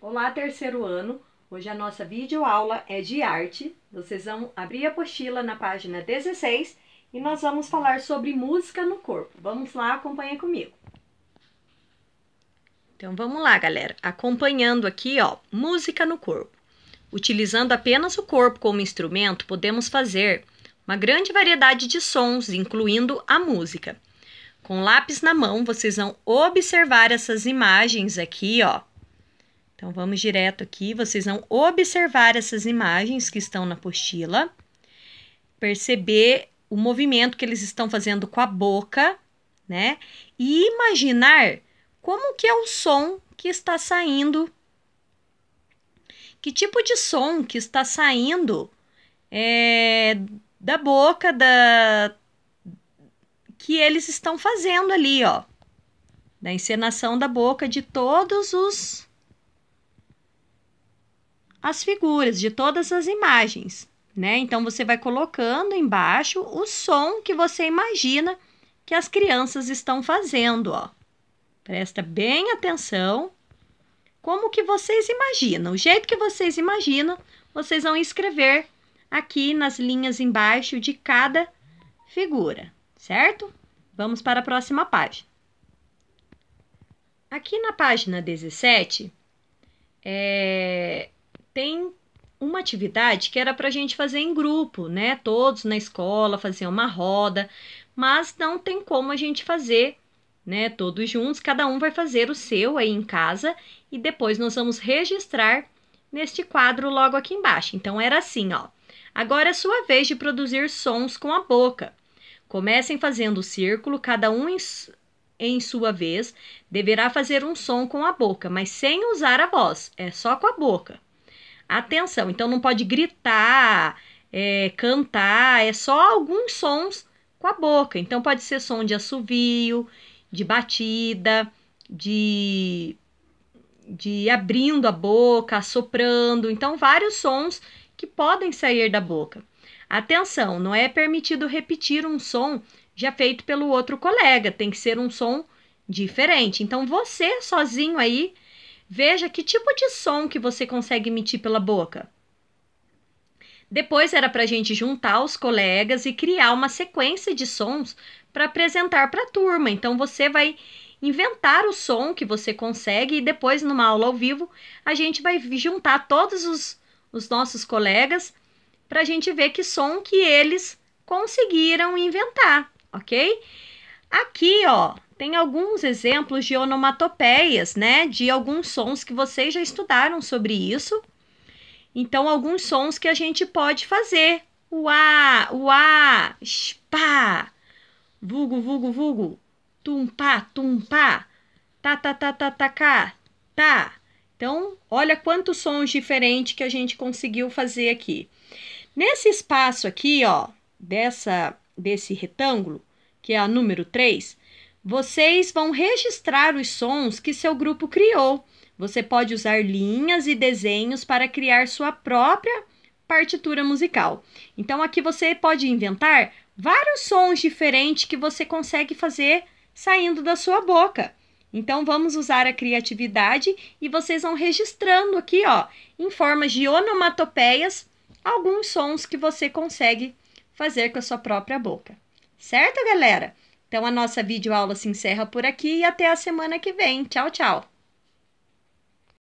Olá, terceiro ano! Hoje a nossa videoaula é de arte. Vocês vão abrir a apostila na página 16 e nós vamos falar sobre música no corpo. Vamos lá, acompanha comigo. Então vamos lá, galera. Acompanhando aqui, ó, música no corpo. Utilizando apenas o corpo como instrumento, podemos fazer uma grande variedade de sons, incluindo a música. Com lápis na mão, vocês vão observar essas imagens aqui, ó, então, vamos direto aqui, vocês vão observar essas imagens que estão na apostila, perceber o movimento que eles estão fazendo com a boca, né? E imaginar como que é o som que está saindo, que tipo de som que está saindo é, da boca da que eles estão fazendo ali, ó, da encenação da boca de todos os as figuras de todas as imagens, né? Então você vai colocando embaixo o som que você imagina que as crianças estão fazendo, ó. Presta bem atenção. Como que vocês imaginam? O jeito que vocês imaginam, vocês vão escrever aqui nas linhas embaixo de cada figura, certo? Vamos para a próxima página. Aqui na página 17, é, tem uma atividade que era para a gente fazer em grupo, né? Todos na escola faziam uma roda, mas não tem como a gente fazer, né? Todos juntos, cada um vai fazer o seu aí em casa e depois nós vamos registrar neste quadro logo aqui embaixo. Então era assim, ó. Agora é sua vez de produzir sons com a boca. Comecem fazendo o círculo, cada um em, em sua vez deverá fazer um som com a boca, mas sem usar a voz, é só com a boca atenção. Então não pode gritar, é, cantar, é só alguns sons com a boca. Então pode ser som de assovio, de batida, de de abrindo a boca, soprando, então vários sons que podem sair da boca. Atenção, não é permitido repetir um som já feito pelo outro colega, tem que ser um som diferente. Então você sozinho aí Veja que tipo de som que você consegue emitir pela boca. Depois era para a gente juntar os colegas e criar uma sequência de sons para apresentar para a turma. Então você vai inventar o som que você consegue e depois, numa aula ao vivo, a gente vai juntar todos os, os nossos colegas para a gente ver que som que eles conseguiram inventar, ok? Aqui, ó, tem alguns exemplos de onomatopeias, né? De alguns sons que vocês já estudaram sobre isso. Então, alguns sons que a gente pode fazer. Uá, uá, spa, vugo, vugo, vugo, tumpa, tumpa, ta, tá, ta, tá, ta, tá, ta, ta, cá, tá. Então, olha quantos sons diferentes que a gente conseguiu fazer aqui. Nesse espaço aqui, ó, dessa, desse retângulo, que é a número 3, vocês vão registrar os sons que seu grupo criou. Você pode usar linhas e desenhos para criar sua própria partitura musical. Então aqui você pode inventar vários sons diferentes que você consegue fazer saindo da sua boca. Então vamos usar a criatividade e vocês vão registrando aqui, ó, em formas de onomatopeias, alguns sons que você consegue fazer com a sua própria boca. Certo, galera? Então a nossa videoaula se encerra por aqui e até a semana que vem. Tchau, tchau!